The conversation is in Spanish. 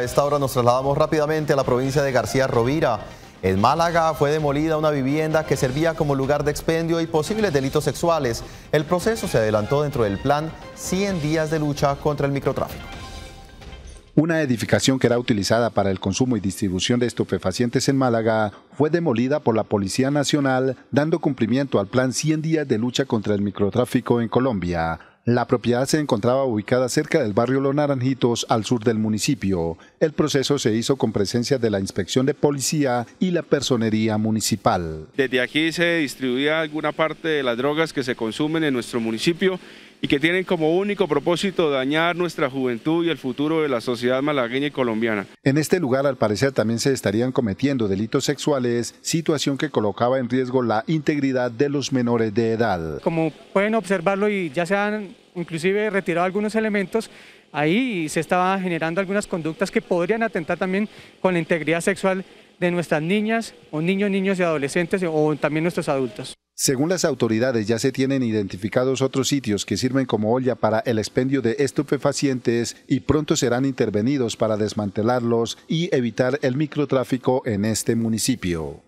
A esta hora nos trasladamos rápidamente a la provincia de García Rovira. En Málaga fue demolida una vivienda que servía como lugar de expendio y posibles delitos sexuales. El proceso se adelantó dentro del plan 100 días de lucha contra el microtráfico. Una edificación que era utilizada para el consumo y distribución de estupefacientes en Málaga fue demolida por la Policía Nacional, dando cumplimiento al plan 100 días de lucha contra el microtráfico en Colombia. La propiedad se encontraba ubicada cerca del barrio Los Naranjitos, al sur del municipio. El proceso se hizo con presencia de la Inspección de Policía y la Personería Municipal. Desde aquí se distribuía alguna parte de las drogas que se consumen en nuestro municipio y que tienen como único propósito dañar nuestra juventud y el futuro de la sociedad malagueña y colombiana. En este lugar, al parecer, también se estarían cometiendo delitos sexuales, situación que colocaba en riesgo la integridad de los menores de edad. Como pueden observarlo y ya se han inclusive retiró algunos elementos, ahí se estaba generando algunas conductas que podrían atentar también con la integridad sexual de nuestras niñas o niños, niños y adolescentes o también nuestros adultos. Según las autoridades, ya se tienen identificados otros sitios que sirven como olla para el expendio de estupefacientes y pronto serán intervenidos para desmantelarlos y evitar el microtráfico en este municipio.